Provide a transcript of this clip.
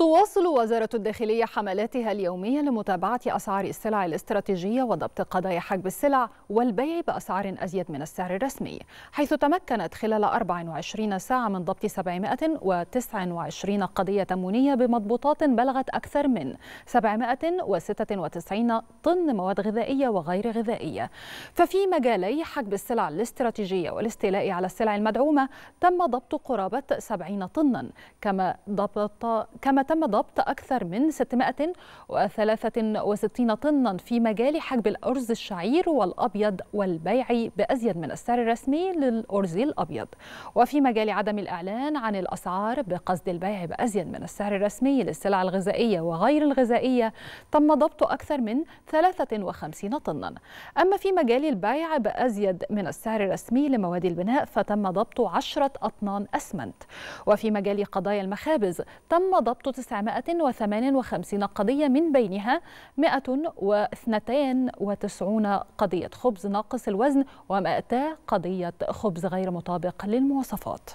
تواصل وزارة الداخلية حملاتها اليومية لمتابعة أسعار السلع الاستراتيجية وضبط قضايا حجب السلع والبيع بأسعار أزيد من السعر الرسمي حيث تمكنت خلال 24 ساعة من ضبط 729 قضية تمونية بمضبوطات بلغت أكثر من 796 طن مواد غذائية وغير غذائية ففي مجالي حجب السلع الاستراتيجية والاستيلاء على السلع المدعومة تم ضبط قرابة 70 طنا كما ضبط كما تم ضبط أكثر من 663 طنا في مجال حجب الأرز الشعير والأبيض والبيع بأزيد من السعر الرسمي للأرز الأبيض وفي مجال عدم الإعلان عن الأسعار بقصد البيع بأزيد من السعر الرسمي للسلع الغذائية وغير الغذائية تم ضبط أكثر من 53 طنا أما في مجال البيع بأزيد من السعر الرسمي لمواد البناء فتم ضبط 10 أطنان أسمنت وفي مجال قضايا المخابز تم ضبط 958 قضية من بينها 192 قضية خبز ناقص الوزن و200 قضية خبز غير مطابق للمواصفات